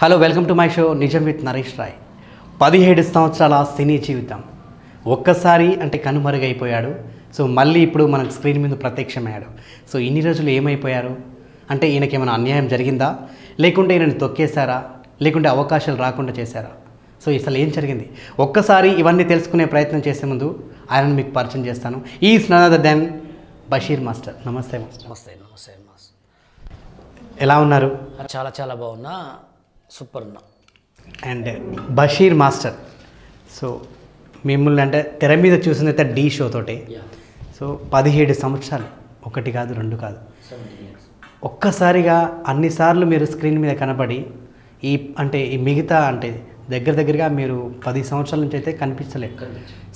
hello welcome to my show నిజం with Naresh Rai పదిహేడు సంవత్సరాల సినీ జీవితం ఒక్కసారి అంటే కనుమరుగైపోయాడు సో మళ్ళీ ఇప్పుడు మనకు స్క్రీన్ మీద ప్రత్యక్షమయ్యాడు సో ఇన్ని రోజులు ఏమైపోయారు అంటే ఈయనకి ఏమైనా అన్యాయం జరిగిందా లేకుంటే ఈయనని తొక్కేశారా లేకుంటే అవకాశాలు రాకుండా చేశారా సో అసలు ఏం జరిగింది ఒక్కసారి ఇవన్నీ తెలుసుకునే ప్రయత్నం చేసే ముందు ఆయనను మీకు పరిచయం చేస్తాను ఈ స్నాద దెన్ బషీర్ మాస్టర్ నమస్తే మాస్టర్ నమస్తే నమస్తే మాస్టర్ ఎలా ఉన్నారు చాలా చాలా బాగున్నా సూపర్ ఉందా అండ్ బషీర్ మాస్టర్ సో మిమ్మల్ని అంటే తెర మీద చూసినైతే డీ షో తోటి సో పదిహేడు సంవత్సరాలు ఒకటి కాదు రెండు కాదు ఒక్కసారిగా అన్నిసార్లు మీరు స్క్రీన్ మీద కనబడి ఈ అంటే ఈ మిగతా అంటే దగ్గర దగ్గరగా మీరు పది సంవత్సరాల నుంచి అయితే కనిపించలేరు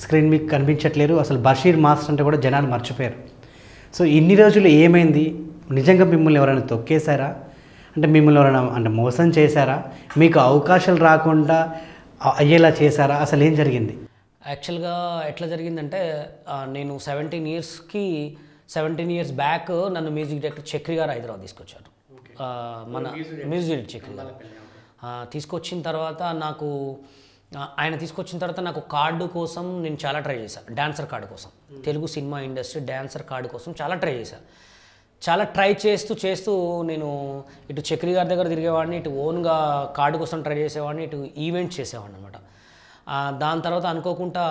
స్క్రీన్ మీకు కనిపించట్లేరు అసలు బషీర్ మాస్టర్ అంటే కూడా జనాలు మర్చిపోయారు సో ఇన్ని రోజులు ఏమైంది నిజంగా మిమ్మల్ని ఎవరైనా తొక్కేశారా అంటే మిమ్మల్ని ఎవరైనా అంటే మోసం చేశారా మీకు అవకాశాలు రాకుండా అయ్యేలా చేశారా అసలు ఏం జరిగింది యాక్చువల్గా ఎట్లా జరిగిందంటే నేను సెవెంటీన్ ఇయర్స్కి సెవెంటీన్ ఇయర్స్ బ్యాక్ నన్ను మ్యూజిక్ డైరెక్టర్ చక్రి గారు హైదరాబాద్ తీసుకొచ్చారు మన మ్యూజిక్ డైరెక్టర్ చక్రి గారు తీసుకొచ్చిన తర్వాత నాకు ఆయన తీసుకొచ్చిన తర్వాత నాకు కార్డు కోసం నేను చాలా ట్రై చేశాను డాన్సర్ కార్డు కోసం Telugu cinema industry dancer card కోసం చాలా ట్రై చేశాను చాలా ట్రై చేస్తూ చేస్తూ నేను ఇటు చక్రి గారి దగ్గర తిరిగేవాడిని ఇటు ఓన్గా కార్డు కోసం ట్రై చేసేవాడిని ఇటు ఈవెంట్ చేసేవాడిని అనమాట దాని తర్వాత అనుకోకుండా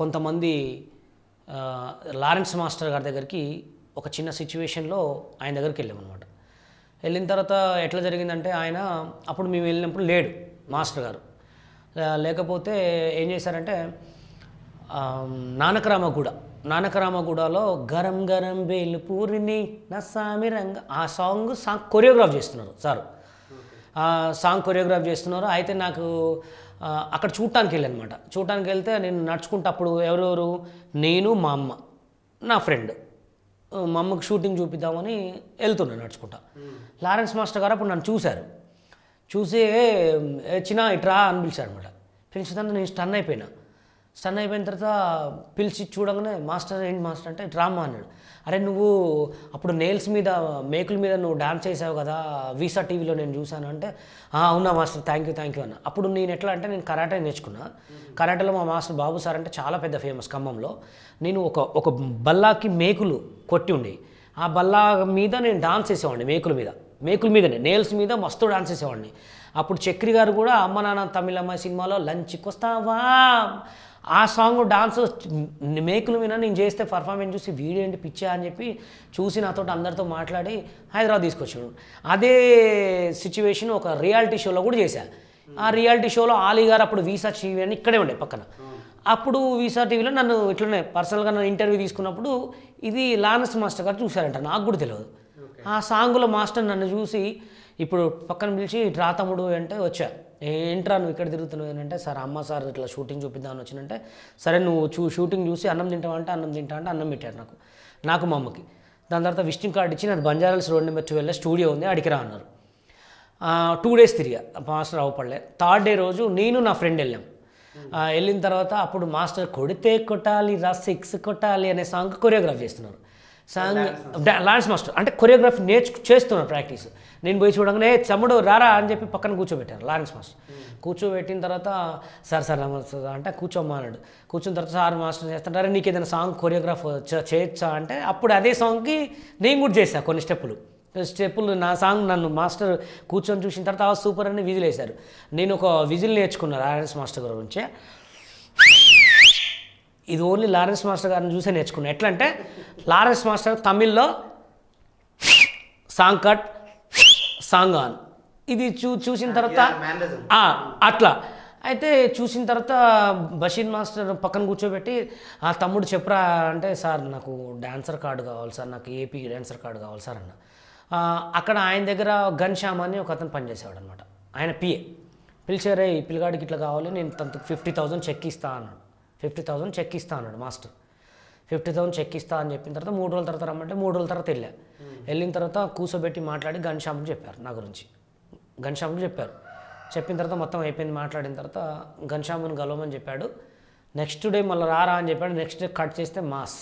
కొంతమంది లారెన్స్ మాస్టర్ గారి దగ్గరికి ఒక చిన్న సిచ్యువేషన్లో ఆయన దగ్గరికి వెళ్ళామన్నమాట వెళ్ళిన తర్వాత ఎట్లా జరిగిందంటే ఆయన అప్పుడు మేము వెళ్ళినప్పుడు లేడు మాస్టర్ గారు లేకపోతే ఏం చేశారంటే నానకరామగూడ నానకరామగూడలో గరం గరం బేలు పూరిని నస్సామి రంగ ఆ సాంగ్ సాంగ్ కొరియోగ్రాఫ్ చేస్తున్నారు సార్ సాంగ్ కొరియోగ్రాఫ్ చేస్తున్నారు అయితే నాకు అక్కడ చూడటానికి వెళ్ళనమాట చూడటానికి వెళ్తే నేను నడుచుకుంటప్పుడు ఎవరెవరు నేను మా అమ్మ నా ఫ్రెండ్ మా అమ్మకు షూటింగ్ చూపిద్దామని వెళ్తున్నాను నడుచుకుంటా లారెన్స్ మాస్టర్ గారు అప్పుడు నన్ను చూశారు చూసి చిన్న ఇట్రా అనిపించారు పిలిచారు అనమాట పిలిచిన నేను స్టన్ అయిపోయినా సన్ అయిపోయిన తర్వాత పిలిచి చూడగానే మాస్టర్ ఏంటి మాస్టర్ అంటే డ్రామా అన్నాడు అరే నువ్వు అప్పుడు నెయిల్స్ మీద మేకుల మీద నువ్వు డాన్స్ చేసావు కదా వీసా టీవీలో నేను చూశాను అంటే అవునా master thank you thank you అన్న అప్పుడు నేను ఎట్లా అంటే నేను కరాటే నేర్చుకున్నా కరాటేలో మా మాస్టర్ బాబు సార్ అంటే చాలా పెద్ద ఫేమస్ ఖమ్మంలో నేను ఒక ఒక బల్లాకి మేకులు కొట్టి ఉండేవి ఆ బల్లా మీద నేను డాన్స్ చేసేవాడిని మేకుల మీద మేకుల మీదనే నేల్స్ మీద మస్తు డాన్స్ చేసేవాడిని అప్పుడు చక్రి గారు కూడా అమ్మ నాన్న తమిళమ్మ సినిమాలో లంచ్కి వస్తావా ఆ సాంగ్ డాన్స్ మేకులు విన నేను చేస్తే పర్ఫార్మెన్స్ చూసి వీడియో ఏంటి పిచ్చా అని చెప్పి చూసి నాతో అందరితో మాట్లాడి హైదరాబాద్ తీసుకొచ్చాడు అదే సిచ్యువేషన్ ఒక రియాలిటీ షోలో కూడా చేశాను ఆ రియాలిటీ షోలో ఆలీ గారు అప్పుడు వీసా టీవీ అని ఇక్కడే ఉండే పక్కన అప్పుడు వీసా టీవీలో నన్ను ఇట్లనే పర్సనల్గా నన్ను ఇంటర్వ్యూ తీసుకున్నప్పుడు ఇది లానస్ మాస్టర్ గారు చూశారంట నాకు కూడా తెలియదు ఆ సాంగ్లో మాస్టర్ నన్ను చూసి ఇప్పుడు పక్కన పిలిచి రాతముడు అంటే వచ్చా ఏంట్రా నువ్వు ఇక్కడ తిరుగుతున్నావు ఏంటంటే సార్ అమ్మ సార్ ఇట్లా షూటింగ్ చూపిద్దామని వచ్చినంటే సరే నువ్వు చూ షూటింగ్ చూసి అన్నం తింటావంటే అన్నం తింటా అంటే అన్నం పెట్టారు నాకు నాకు మా అమ్మకి దాని తర్వాత విజిటింగ్ కార్డు ఇచ్చి నాకు బంజారాల్స్ రోడ్ నెంబర్ వెళ్ళే స్టూడియో ఉంది అడిగిరా అన్నారు టూ డేస్ తిరిగా మాస్టర్ అవ్వపడలే థర్డ్ డే రోజు నేను నా ఫ్రెండ్ వెళ్ళాం వెళ్ళిన తర్వాత అప్పుడు మాస్టర్ కొడితే కొట్టాలి రా సిక్స్ కొట్టాలి అనే సాంగ్ కొరియోగ్రాఫ్ చేస్తున్నారు సాంగ్ డాన్స్ మాస్టర్ అంటే కొరియోగ్రఫీ నేర్చు చేస్తున్నాను ప్రాక్టీస్ నేను పోయి చూడగానే చమ్ముడు రారా అని చెప్పి పక్కన కూర్చోబెట్టాను లారెన్స్ మాస్టర్ కూర్చోబెట్టిన తర్వాత సార్ సార్ అంటే కూర్చోమ్మా అన్నాడు కూర్చున్న తర్వాత సార్ మాస్టర్ చేస్తుంటారు నీకు ఏదైనా సాంగ్ కొరియోగ్రాఫ్ చేయొచ్చా అంటే అప్పుడు అదే సాంగ్కి నేను కూడా చేశాను కొన్ని స్టెప్పులు స్టెప్పులు నా సాంగ్ నన్ను మాస్టర్ కూర్చొని చూసిన తర్వాత సూపర్ అని విజిల్ వేశారు నేను ఒక విజిల్ నేర్చుకున్నాను లారెన్స్ మాస్టర్ గురించి ఇది ఓన్లీ లారెన్స్ మాస్టర్ గారిని చూసే నేర్చుకున్నాను ఎట్లా అంటే లారెన్స్ మాస్టర్ తమిళ్లో సాంగ్ కట్ సాంగ్ ఆన్ ఇది చూ చూసిన తర్వాత అట్లా అయితే చూసిన తర్వాత బషీర్ మాస్టర్ పక్కన కూర్చోబెట్టి ఆ తమ్ముడు చెప్పరా అంటే సార్ నాకు డాన్సర్ కార్డు కావాలి సార్ నాకు ఏపీ డాన్సర్ కార్డు కావాలి సార్ అన్న అక్కడ ఆయన దగ్గర ఘన్శ్యామ్ అని ఒక అతను పనిచేసేవాడు అనమాట ఆయన పిఏ పిలిచారే ఈ పిల్లగాడికి ఇట్లా కావాలి నేను తనకు ఫిఫ్టీ థౌజండ్ చెక్ ఇస్తాను అన్నాడు ఫిఫ్టీ థౌసండ్ చెక్ ఇస్తా అన్నాడు మాస్టర్ ఫిఫ్టీ థౌసండ్ చెక్ ఇస్తా అని చెప్పిన తర్వాత మూడు రోజుల తర్వాత రమ్మంటే మూడు రోజుల తర్వాత వెళ్ళా వెళ్ళిన తర్వాత కూర్చోబెట్టి మాట్లాడి గన్ చెప్పారు నా గురించి గన్ చెప్పారు చెప్పిన తర్వాత మొత్తం అయిపోయింది మాట్లాడిన తర్వాత గన్ గలవమని చెప్పాడు నెక్స్ట్ డే మళ్ళీ రారా అని చెప్పాడు నెక్స్ట్ డే కట్ చేస్తే మాస్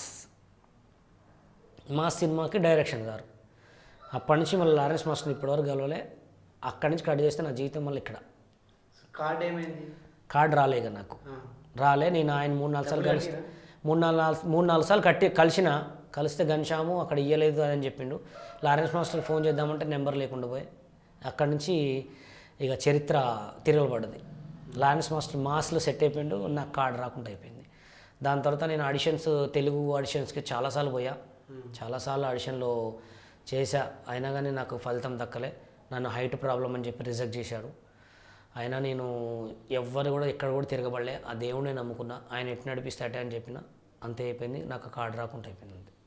మాస్ సినిమాకి డైరెక్షన్ గారు అప్పటి నుంచి మళ్ళీ లారెన్స్ మాస్టర్ని ఇప్పటివరకు గెలవలే అక్కడి నుంచి కట్ చేస్తే నా జీవితం మళ్ళీ ఇక్కడ కార్డ్ ఏమైంది కార్డ్ రాలేదు నాకు రాలే నేను ఆయన మూడు నాలుగు సార్లు కలిసి మూడు నాలుగు నాలుగు మూడు నాలుగు సార్లు కట్టి కలిసిన కలిస్తే గన్షాము అక్కడ ఇయ్యలేదు అని చెప్పిండు లారెన్స్ మాస్టర్ ఫోన్ చేద్దామంటే నెంబర్ లేకుండా పోయి అక్కడి నుంచి ఇక చరిత్ర తిరగబడ్డది లారెన్స్ మాస్టర్ మాస్లో సెట్ అయిపోయిండు నాకు కార్డు రాకుండా అయిపోయింది దాని తర్వాత నేను ఆడిషన్స్ తెలుగు ఆడిషన్స్కి చాలాసార్లు పోయా చాలాసార్లు ఆడిషన్లో చేశా అయినా కానీ నాకు ఫలితం దక్కలే నన్ను హైట్ ప్రాబ్లం అని చెప్పి రిజెక్ట్ చేశారు అయినా నేను ఎవ్వరు కూడా ఎక్కడ కూడా తిరగబడలే ఆ దేవుడిని నమ్ముకున్నా ఆయన ఎట్టు నడిపిస్తే అని చెప్పిన అంతే అయిపోయింది నాకు ఆ కార్డు రాకుండా అయిపోయింది